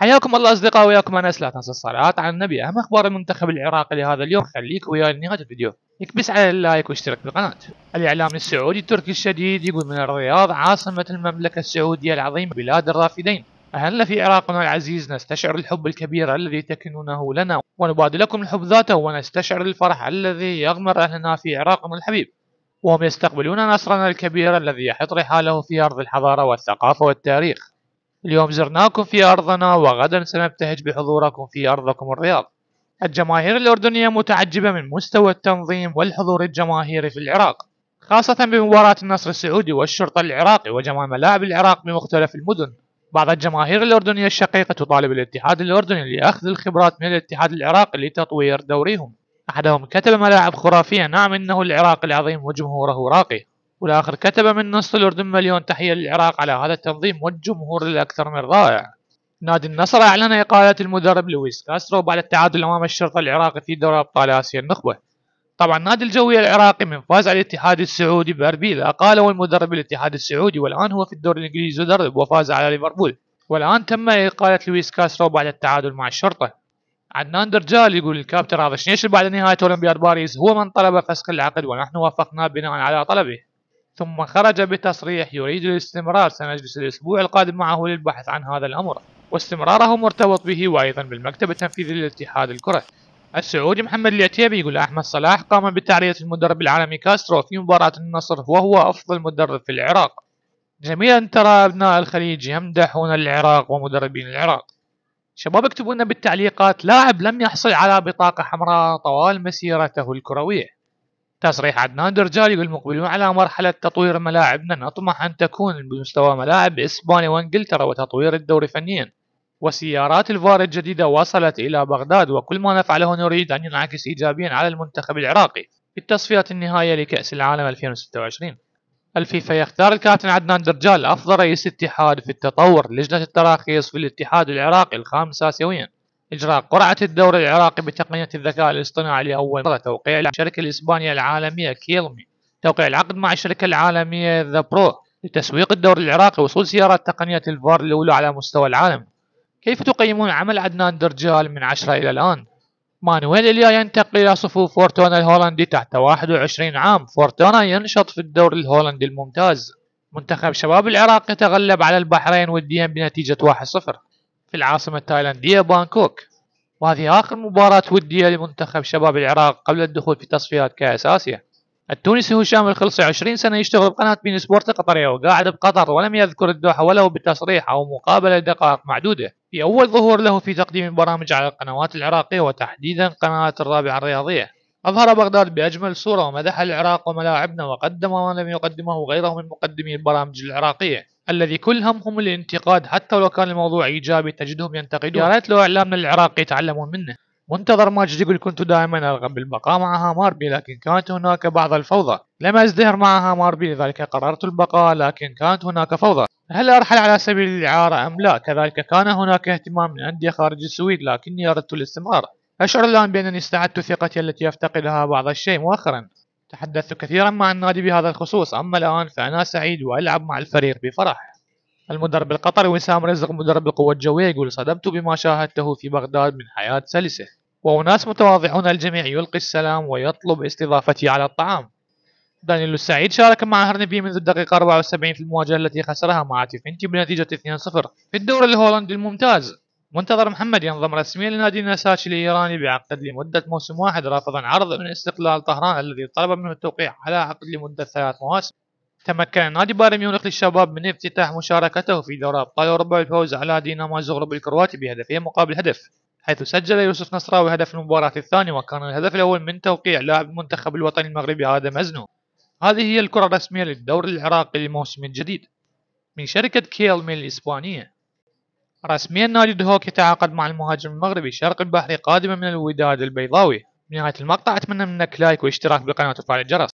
حياكم الله اصدقاء وياكم انس لا تنسى الصلاه على النبي اهم اخبار المنتخب العراقي لهذا اليوم خليك وياي لنهايه الفيديو اكبس على اللايك واشترك بالقناه الاعلام السعودي التركي الشديد يقول من الرياض عاصمه المملكه السعوديه العظيمه بلاد الرافدين اهلنا في عراقنا العزيز نستشعر الحب الكبير الذي تكنونه لنا ونبادلكم الحب ذاته ونستشعر الفرح الذي يغمر أهلنا في عراقنا الحبيب وهم يستقبلون نصرنا الكبير الذي يحط رحاله في أرض الحضارة والثقافة والتاريخ اليوم زرناكم في أرضنا وغدا سنبتهج بحضوركم في أرضكم الرياض الجماهير الأردنية متعجبة من مستوى التنظيم والحضور الجماهيري في العراق خاصة بمباراة النصر السعودي والشرطة العراقي وجمع ملاعب العراق بمختلف المدن بعض الجماهير الأردنية الشقيقة تطالب الاتحاد الأردني لأخذ الخبرات من الاتحاد العراقي لتطوير دوريهم أحدهم كتب ملاعب خرافية نعم إنه العراق العظيم وجمهوره راقي والآخر كتب من نص الأردن مليون تحية للعراق على هذا التنظيم والجمهور الأكثر من رائع نادي النصر أعلن إقالة المدرب لويس كاسترو بعد التعادل أمام الشرطة العراقي في دوري أبطال آسيا النخبة طبعا نادي الجوية العراقي من فاز على الاتحاد السعودي بأربيل أقاله المدرب الاتحاد السعودي والآن هو في الدوري الإنجليزي يدرب وفاز على ليفربول والآن تم إقالة لويس كاسترو بعد التعادل مع الشرطة عدنان درجال يقول الكابتن هذا بعد نهاية أولمبياد باريس هو من طلب فسخ العقد ونحن وافقنا بناء على طلبه ثم خرج بتصريح يريد الاستمرار سنجلس الأسبوع القادم معه للبحث عن هذا الأمر واستمراره مرتبط به وأيضا بالمكتب التنفيذي للاتحاد الكرة السعودي محمد العتيبي يقول أحمد صلاح قام بتعرية المدرب العالمي كاسترو في مباراة النصر وهو أفضل مدرب في العراق جميل أن ترى أبناء الخليج يمدحون العراق ومدربين العراق شباب اكتبوا لنا بالتعليقات لاعب لم يحصل على بطاقة حمراء طوال مسيرته الكروية تصريح عدنان درجال يقول مقبلون على مرحلة تطوير ملاعبنا نطمح أن تكون بمستوى ملاعب إسبانيا وإنجلترا وتطوير الدوري فنيا وسيارات الفار الجديدة وصلت إلى بغداد وكل ما نفعله نريد أن ينعكس إيجابيا على المنتخب العراقي في التصفيات النهائية لكأس العالم 2026 الفيفا يختار الكابتن عدنان درجال أفضل رئيس اتحاد في التطور لجنة التراخيص في الاتحاد العراقي الخامس آسيويا إجراء قرعة الدوري العراقي بتقنية الذكاء الاصطناعي لأول مرة توقيع الشركة الإسبانية العالمية كيلمي توقيع العقد مع الشركة العالمية ذا برو لتسويق الدوري العراقي وصول سيارات تقنية الفار الأولى على مستوى العالم كيف تقيمون عمل عدنان درجال من عشرة إلى الآن؟ مانويل إليا ينتقل إلى صفوف فورتونا الهولندي تحت 21 عام فورتونا ينشط في الدوري الهولندي الممتاز منتخب شباب العراق يتغلب على البحرين وديا بنتيجة 1-0 في العاصمة التايلاندية بانكوك وهذه آخر مباراة ودية لمنتخب شباب العراق قبل الدخول في تصفيات كأس آسيا التونسي هشام الخلصي 20 سنة يشتغل بقناة بين سبورت القطرية وقاعد بقطر ولم يذكر الدوحة ولو بتصريح أو مقابلة دقائق معدودة في أول ظهور له في تقديم البرامج على القنوات العراقية وتحديدا قناة الرابعة الرياضية أظهر بغداد بأجمل صورة ومدح العراق وملاعبنا وقدم ما لم يقدمه غيره من مقدمي البرامج العراقية الذي كلهم هم الانتقاد حتى لو كان الموضوع ايجابي تجدهم ينتقدون يا ريت لو اعلامنا العراقي يتعلمون منه منتظر ماجد يقول كنت دائما ارغب بالبقاء مع هاماربي لكن كانت هناك بعض الفوضى لم ازدهر مع هاماربي لذلك قررت البقاء لكن كانت هناك فوضى هل ارحل على سبيل الاعاره ام لا كذلك كان هناك اهتمام من انديه خارج السويد لكني اردت الاستمرار اشعر الان بانني استعدت ثقتي التي افتقدها بعض الشيء مؤخرا تحدثت كثيرا مع النادي بهذا الخصوص أما الآن فأنا سعيد وألعب مع الفريق بفرح المدرب القطري وسام رزق مدرب القوة الجوية يقول صدمت بما شاهدته في بغداد من حياة سلسة وأناس متواضعون الجميع يلقي السلام ويطلب استضافتي على الطعام دانيلو السعيد شارك مع هرنبي منذ الدقيقة 74 في المواجهة التي خسرها مع تيفنتي بنتيجة 2-0 في الدوري الهولندي الممتاز منتظر محمد ينضم رسميا لنادي النساج الإيراني بعقد لمدة موسم واحد رافضا عرض من استقلال طهران الذي طلب منه التوقيع على عقد لمدة ثلاث مواسم تمكن نادي بايرن ميونخ للشباب من افتتاح مشاركته في دوري أبطال أوروبا بالفوز على دينامو زغرب الكرواتي بهدفين مقابل هدف حيث سجل يوسف نصراوي هدف المباراة الثاني وكان الهدف الأول من توقيع لاعب المنتخب الوطني المغربي آدم أزنو هذه هي الكرة الرسمية للدوري العراقي للموسم الجديد من شركة كيل ميل الإسبانية رسميا نادي دهوك يتعاقد مع المهاجم المغربي شرق البحري قادما من الوداد البيضاوي نهاية المقطع أتمنى منك لايك واشتراك بالقناة وتفعيل الجرس